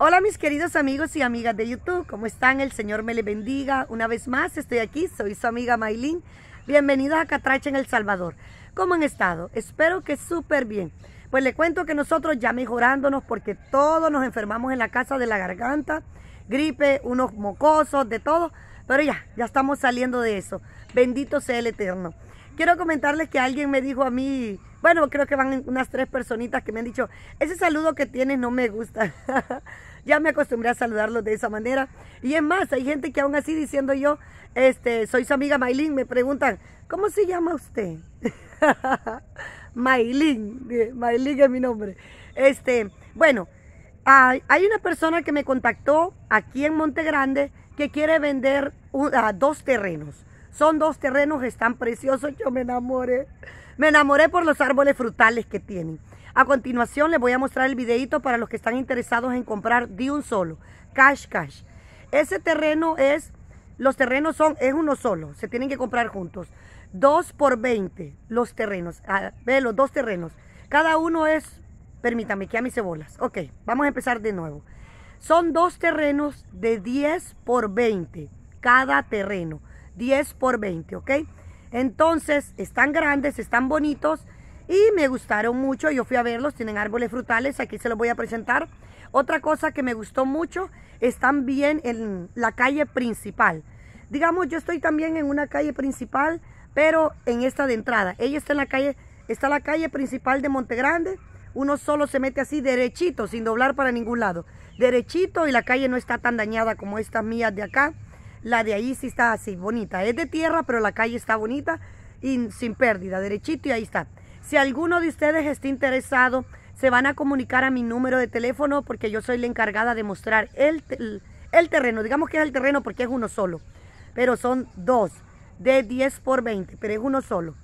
Hola mis queridos amigos y amigas de YouTube, ¿cómo están? El Señor me les bendiga. Una vez más estoy aquí, soy su amiga Maylin. Bienvenidos a Catracha en El Salvador. ¿Cómo han estado? Espero que súper bien. Pues le cuento que nosotros ya mejorándonos porque todos nos enfermamos en la casa de la garganta, gripe, unos mocosos, de todo. Pero ya, ya estamos saliendo de eso. Bendito sea el Eterno. Quiero comentarles que alguien me dijo a mí, bueno, creo que van unas tres personitas que me han dicho, ese saludo que tienes no me gusta. ya me acostumbré a saludarlos de esa manera. Y es más, hay gente que aún así diciendo yo, este, soy su amiga Maylin, me preguntan, ¿cómo se llama usted? Maylin, eh, Maylin es mi nombre. Este, bueno, hay una persona que me contactó aquí en Monte Grande que quiere vender dos terrenos. Son dos terrenos están preciosos. Yo me enamoré. Me enamoré por los árboles frutales que tienen. A continuación les voy a mostrar el videito para los que están interesados en comprar de un solo. Cash, cash. Ese terreno es, los terrenos son, es uno solo. Se tienen que comprar juntos. Dos por 20 los terrenos. Ah, ve los dos terrenos. Cada uno es, permítame, que a mis cebolas. Ok, vamos a empezar de nuevo. Son dos terrenos de 10 por 20 cada terreno. 10 por 20, ¿ok? Entonces, están grandes, están bonitos y me gustaron mucho. Yo fui a verlos, tienen árboles frutales, aquí se los voy a presentar. Otra cosa que me gustó mucho, están bien en la calle principal. Digamos, yo estoy también en una calle principal, pero en esta de entrada. Ella está en la calle, está la calle principal de Monte Grande. Uno solo se mete así derechito, sin doblar para ningún lado. Derechito y la calle no está tan dañada como esta mía de acá. La de ahí sí está así, bonita. Es de tierra, pero la calle está bonita y sin pérdida, derechito y ahí está. Si alguno de ustedes está interesado, se van a comunicar a mi número de teléfono porque yo soy la encargada de mostrar el, el, terreno. Digamos que es el terreno porque es uno solo, pero son dos, de 10 por 20, pero es uno solo.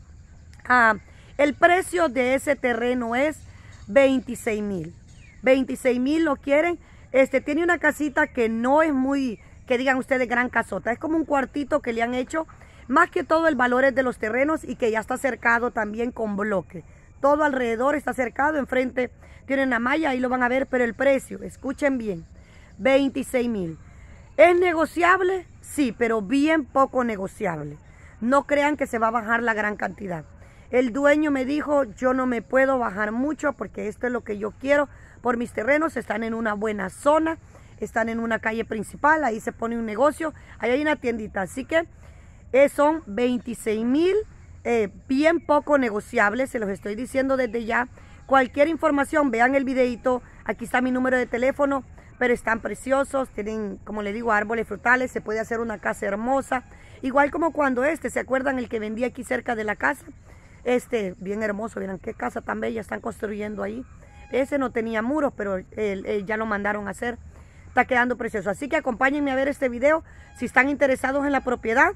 Ah, el precio de ese terreno es 26 mil. 26 mil lo quieren. Este tiene una casita que no es muy que digan ustedes gran casota. Es como un cuartito que le han hecho. Más que todo el valor es de los terrenos y que ya está cercado también con bloque. Todo alrededor está cercado, enfrente tienen la malla, ahí lo van a ver, pero el precio, escuchen bien, 26 mil. ¿Es negociable? Sí, pero bien poco negociable. No crean que se va a bajar la gran cantidad. El dueño me dijo, yo no me puedo bajar mucho porque esto es lo que yo quiero por mis terrenos, están en una buena zona están en una calle principal, ahí se pone un negocio, ahí hay una tiendita, así que eh, son 26 mil, eh, bien poco negociables, se los estoy diciendo desde ya. Cualquier información, vean el videito, aquí está mi número de teléfono, pero están preciosos, tienen, como le digo, árboles frutales, se puede hacer una casa hermosa, igual como cuando este, ¿se acuerdan el que vendí aquí cerca de la casa? Este, bien hermoso, miren qué casa tan bella están construyendo ahí. Ese no tenía muros, pero eh, ya lo mandaron a hacer. Está quedando precioso. Así que acompáñenme a ver este video. Si están interesados en la propiedad,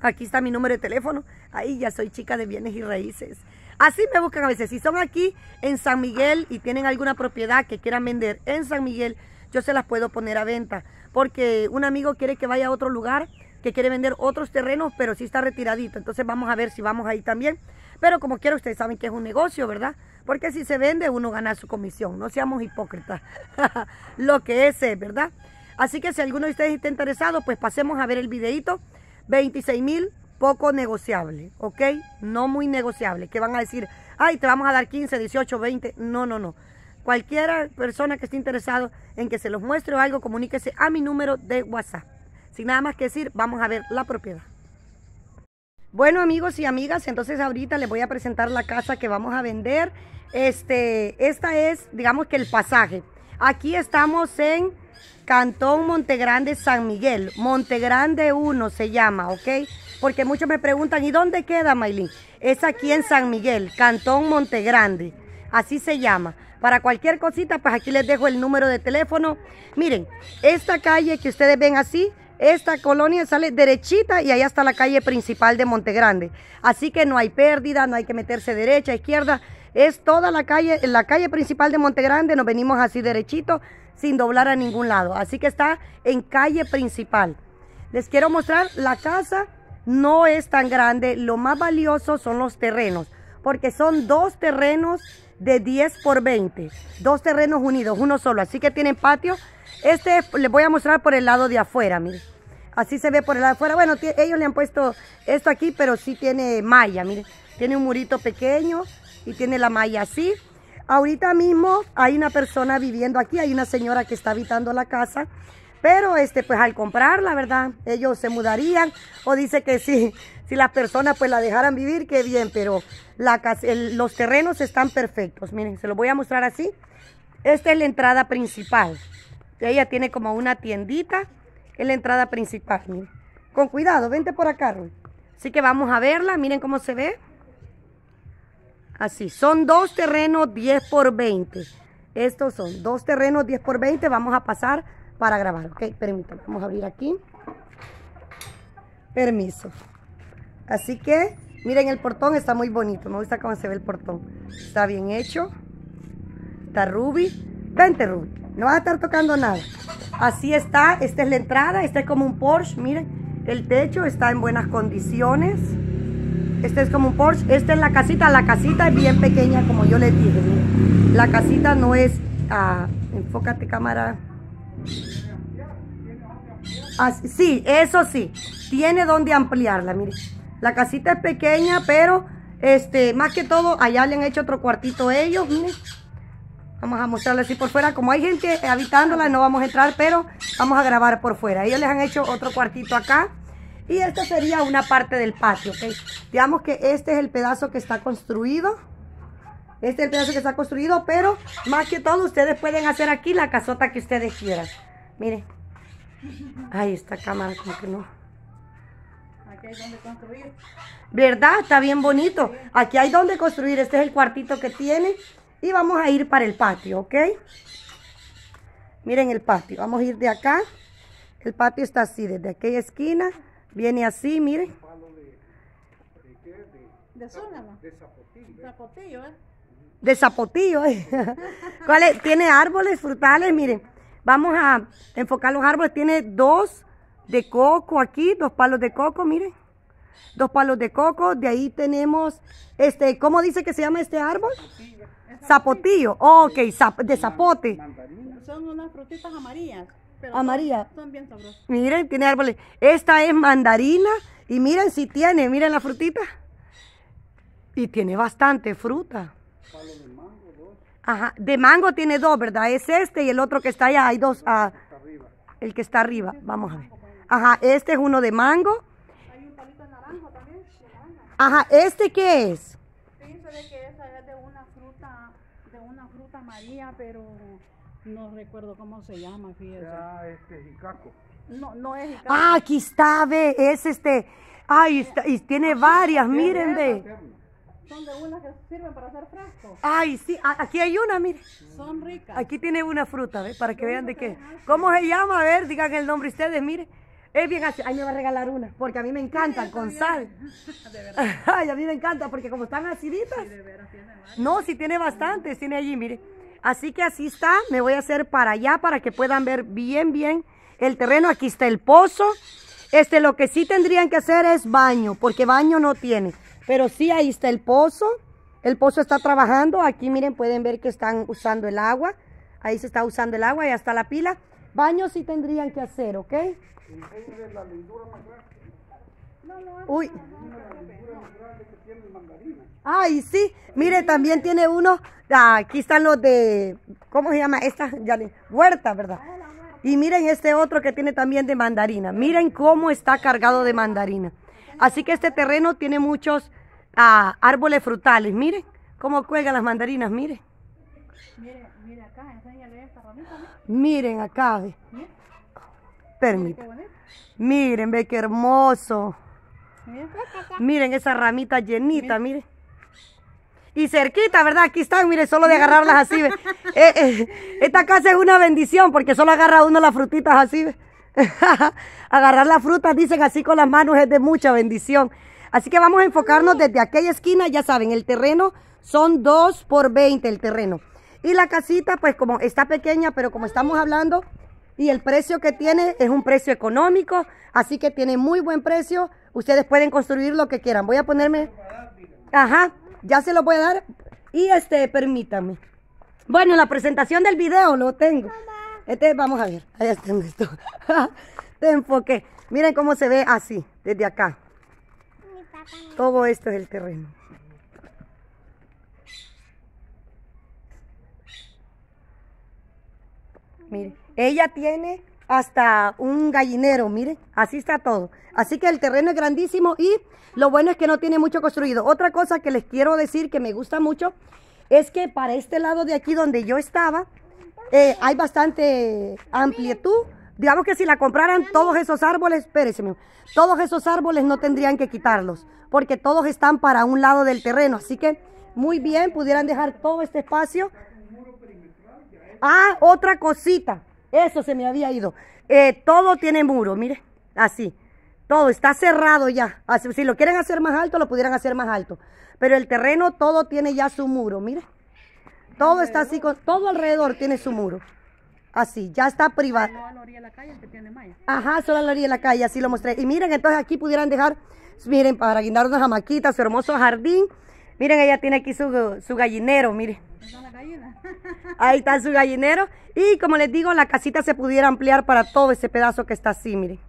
aquí está mi número de teléfono. Ahí ya soy chica de bienes y raíces. Así me buscan a veces. Si son aquí en San Miguel y tienen alguna propiedad que quieran vender en San Miguel, yo se las puedo poner a venta. Porque un amigo quiere que vaya a otro lugar, que quiere vender otros terrenos, pero sí está retiradito. Entonces vamos a ver si vamos ahí también. Pero como quiera, ustedes saben que es un negocio, ¿verdad? Porque si se vende, uno gana su comisión. No seamos hipócritas. Lo que es es, eh, ¿verdad? Así que si alguno de ustedes está interesado, pues pasemos a ver el videito. 26 mil, poco negociable, ¿ok? No muy negociable. Que van a decir, ay, te vamos a dar 15, 18, 20. No, no, no. Cualquiera persona que esté interesado en que se los muestre o algo, comuníquese a mi número de WhatsApp. Sin nada más que decir, vamos a ver la propiedad. Bueno, amigos y amigas, entonces ahorita les voy a presentar la casa que vamos a vender. Este, esta es, digamos que el pasaje. Aquí estamos en Cantón Montegrande, San Miguel. Montegrande 1 se llama, ¿ok? Porque muchos me preguntan, ¿y dónde queda, Maylin? Es aquí en San Miguel, Cantón Montegrande. Así se llama. Para cualquier cosita, pues aquí les dejo el número de teléfono. Miren, esta calle que ustedes ven así esta colonia sale derechita y allá está la calle principal de Monte Grande. Así que no hay pérdida, no hay que meterse derecha, izquierda. Es toda la calle, la calle principal de Monte Grande. Nos venimos así derechito, sin doblar a ningún lado. Así que está en calle principal. Les quiero mostrar la casa. No es tan grande. Lo más valioso son los terrenos. Porque son dos terrenos de 10 por 20. Dos terrenos unidos, uno solo. Así que tienen patio este les voy a mostrar por el lado de afuera, miren. Así se ve por el lado de afuera. Bueno, ellos le han puesto esto aquí, pero sí tiene malla, miren. Tiene un murito pequeño y tiene la malla así. Ahorita mismo hay una persona viviendo aquí, hay una señora que está habitando la casa. Pero este, pues al comprar, la ¿verdad? Ellos se mudarían o dice que sí, si las personas pues la dejaran vivir, qué bien, pero la los terrenos están perfectos. Miren, se los voy a mostrar así. Esta es la entrada principal. Ella tiene como una tiendita. en la entrada principal, Con cuidado, vente por acá, Rui. Así que vamos a verla, miren cómo se ve. Así, son dos terrenos 10 por 20. Estos son dos terrenos 10 por 20. Vamos a pasar para grabar, ¿ok? Permítanme, vamos a abrir aquí. Permiso. Así que, miren el portón, está muy bonito. Me gusta cómo se ve el portón. Está bien hecho. Está Ruby. Vente, Ruby. No va a estar tocando nada. Así está, esta es la entrada, este es como un Porsche, miren, el techo está en buenas condiciones. Este es como un Porsche, esta es la casita, la casita es bien pequeña como yo les dije. La casita no es, ah, enfócate cámara. sí, eso sí, tiene donde ampliarla, miren. La casita es pequeña, pero este, más que todo, allá le han hecho otro cuartito ellos, miren. Vamos a mostrarles así por fuera. Como hay gente habitándola, no vamos a entrar, pero vamos a grabar por fuera. Ellos les han hecho otro cuartito acá. Y esta sería una parte del patio, ¿ok? Digamos que este es el pedazo que está construido. Este es el pedazo que está construido, pero más que todo ustedes pueden hacer aquí la casota que ustedes quieran. Miren. ahí está cámara como que no. Aquí hay donde construir. ¿Verdad? Está bien bonito. Aquí hay donde construir. Este es el cuartito que tiene. Y vamos a ir para el patio, ¿ok? Miren el patio. Vamos a ir de acá. El patio está así, desde aquella esquina. Viene así, miren. De zapotillo. De Zapotillo. Zapotillo, ¿eh? De Zapotillo, ¿eh? ¿Cuál es? Tiene árboles frutales, miren. Vamos a enfocar los árboles. Tiene dos de coco aquí, dos palos de coco, miren. Dos palos de coco. De ahí tenemos, este, ¿cómo dice que se llama este árbol? Zapotillo, ok, de zapote. Son unas frutitas amarillas. Amarillas. Miren, tiene árboles. Esta es mandarina y miren si tiene, miren la frutita. Y tiene bastante fruta. De mango, Ajá, de mango tiene dos, ¿verdad? Es este y el otro que está allá, hay dos. Ah, el que está arriba, vamos a ver. Ajá, este es uno de mango. Hay un palito de Ajá, ¿este qué es? María, pero no recuerdo cómo se llama, fíjese. Ah, este Jicaco. No, no es Ah, aquí está, ve, es este. Ay, está, y tiene varias, miren, ve. Son de unas que sirven para hacer frascos. Ay, sí, aquí hay una, mire. Son ricas. Aquí tiene una fruta, ve, para que vean de qué. ¿Cómo se llama? A ver, digan el nombre ustedes, mire. Es bien así, Ay, me va a regalar una, porque a mí me encantan con sal. De verdad. Ay, a mí me encanta, porque como están aciditas. No, sí tiene bastantes, tiene allí, mire. Así que así está, me voy a hacer para allá para que puedan ver bien, bien el terreno. Aquí está el pozo. Este, lo que sí tendrían que hacer es baño, porque baño no tiene. Pero sí, ahí está el pozo. El pozo está trabajando. Aquí, miren, pueden ver que están usando el agua. Ahí se está usando el agua, y está la pila. Baño sí tendrían que hacer, ¿ok? Uy. Ay, sí. Mire, también tiene uno. Ah, aquí están los de. ¿Cómo se llama? estas, ya huerta, ¿verdad? Ah, y miren este otro que tiene también de mandarina. Miren cómo está cargado de mandarina. Así que este terreno tiene muchos ah, árboles frutales. Miren cómo cuelgan las mandarinas, miren. Miren, acá, enséñale Miren ve. Permítanme. Miren, ve qué hermoso. Miren esa ramita llenita, miren. Y cerquita, ¿verdad? Aquí están, miren, solo de agarrarlas así. Eh, eh, esta casa es una bendición porque solo agarra uno las frutitas así. Agarrar las frutas, dicen así con las manos, es de mucha bendición. Así que vamos a enfocarnos desde aquella esquina, ya saben, el terreno son 2 por 20 el terreno. Y la casita, pues como está pequeña, pero como estamos hablando, y el precio que tiene es un precio económico, así que tiene muy buen precio. Ustedes pueden construir lo que quieran. Voy a ponerme... Ajá, ya se lo voy a dar. Y este, permítame. Bueno, la presentación del video lo tengo. Este, vamos a ver. Ahí está esto. Te enfoqué. Miren cómo se ve así, desde acá. Todo esto es el terreno. Mire, ella tiene hasta un gallinero, mire, así está todo. Así que el terreno es grandísimo y lo bueno es que no tiene mucho construido. Otra cosa que les quiero decir que me gusta mucho es que para este lado de aquí donde yo estaba eh, hay bastante amplitud. Digamos que si la compraran todos esos árboles, espérese, todos esos árboles no tendrían que quitarlos porque todos están para un lado del terreno. Así que muy bien, pudieran dejar todo este espacio Ah, otra cosita. Eso se me había ido. Eh, todo tiene muro, mire. Así. Todo está cerrado ya. si lo quieren hacer más alto, lo pudieran hacer más alto. Pero el terreno todo tiene ya su muro, mire. Todo está así, todo alrededor tiene su muro. Así, ya está privado. Ajá, solo la orilla de la calle, así lo mostré. Y miren, entonces aquí pudieran dejar, miren, para guindar una jamaquita, su hermoso jardín. Miren, ella tiene aquí su, su gallinero, miren. Ahí está su gallinero. Y como les digo, la casita se pudiera ampliar para todo ese pedazo que está así, miren.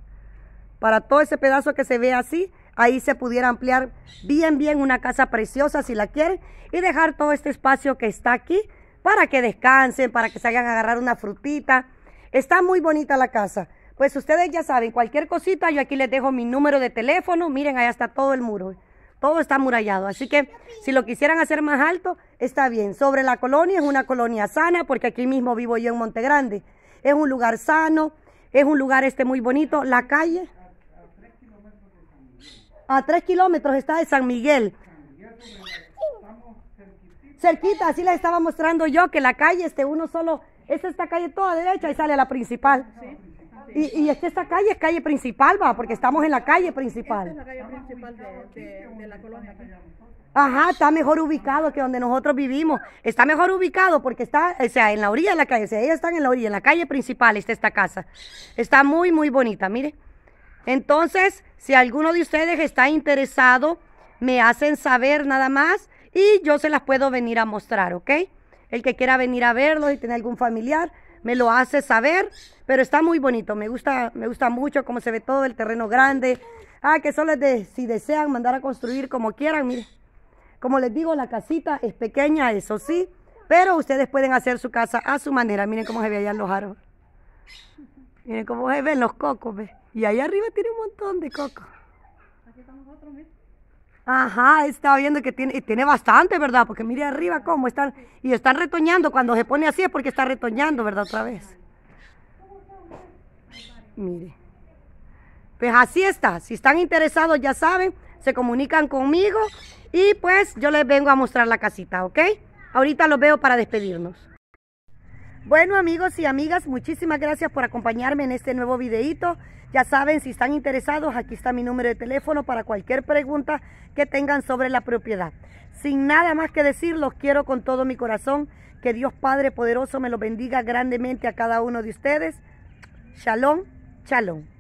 Para todo ese pedazo que se ve así, ahí se pudiera ampliar bien, bien una casa preciosa si la quieren. Y dejar todo este espacio que está aquí para que descansen, para que se hagan agarrar una frutita. Está muy bonita la casa. Pues ustedes ya saben, cualquier cosita, yo aquí les dejo mi número de teléfono. Miren, allá está todo el muro todo está amurallado. Así que si lo quisieran hacer más alto, está bien. Sobre la colonia, es una colonia sana, porque aquí mismo vivo yo en Monte Grande. Es un lugar sano, es un lugar este muy bonito. La calle... A tres kilómetros está de San Miguel. Cerquita, así la estaba mostrando yo que la calle, este uno solo, es esta calle toda derecha y sale la principal. ¿Sí? Y, es que esta calle es calle principal, va, porque estamos en la calle principal. Esta es la calle principal de, la colonia. Ajá, está mejor ubicado que donde nosotros vivimos. Está mejor ubicado porque está, o sea, en la orilla de la calle. O sea, ellas están en la orilla, en la calle principal está esta casa. Está muy, muy bonita, mire. Entonces, si alguno de ustedes está interesado, me hacen saber nada más y yo se las puedo venir a mostrar, ¿ok? El que quiera venir a verlo y tener algún familiar, me lo hace saber, pero está muy bonito, me gusta, me gusta mucho cómo se ve todo el terreno grande. Ah, que solo de, si desean mandar a construir como quieran, miren. Como les digo, la casita es pequeña, eso sí, pero ustedes pueden hacer su casa a su manera. Miren cómo se ve allá los árboles. Miren cómo se ven los cocos, ve. Y ahí arriba tiene un montón de cocos. Aquí estamos Ajá, estaba viendo que tiene, tiene bastante, ¿verdad? Porque mire arriba cómo están. Y están retoñando. Cuando se pone así es porque está retoñando, ¿verdad? Otra vez. Mire. Pues así está. Si están interesados, ya saben, se comunican conmigo. Y pues yo les vengo a mostrar la casita, ¿ok? Ahorita los veo para despedirnos. Bueno amigos y amigas, muchísimas gracias por acompañarme en este nuevo videito. Ya saben, si están interesados, aquí está mi número de teléfono para cualquier pregunta que tengan sobre la propiedad. Sin nada más que decir, los quiero con todo mi corazón. Que Dios Padre Poderoso me lo bendiga grandemente a cada uno de ustedes. Shalom, shalom.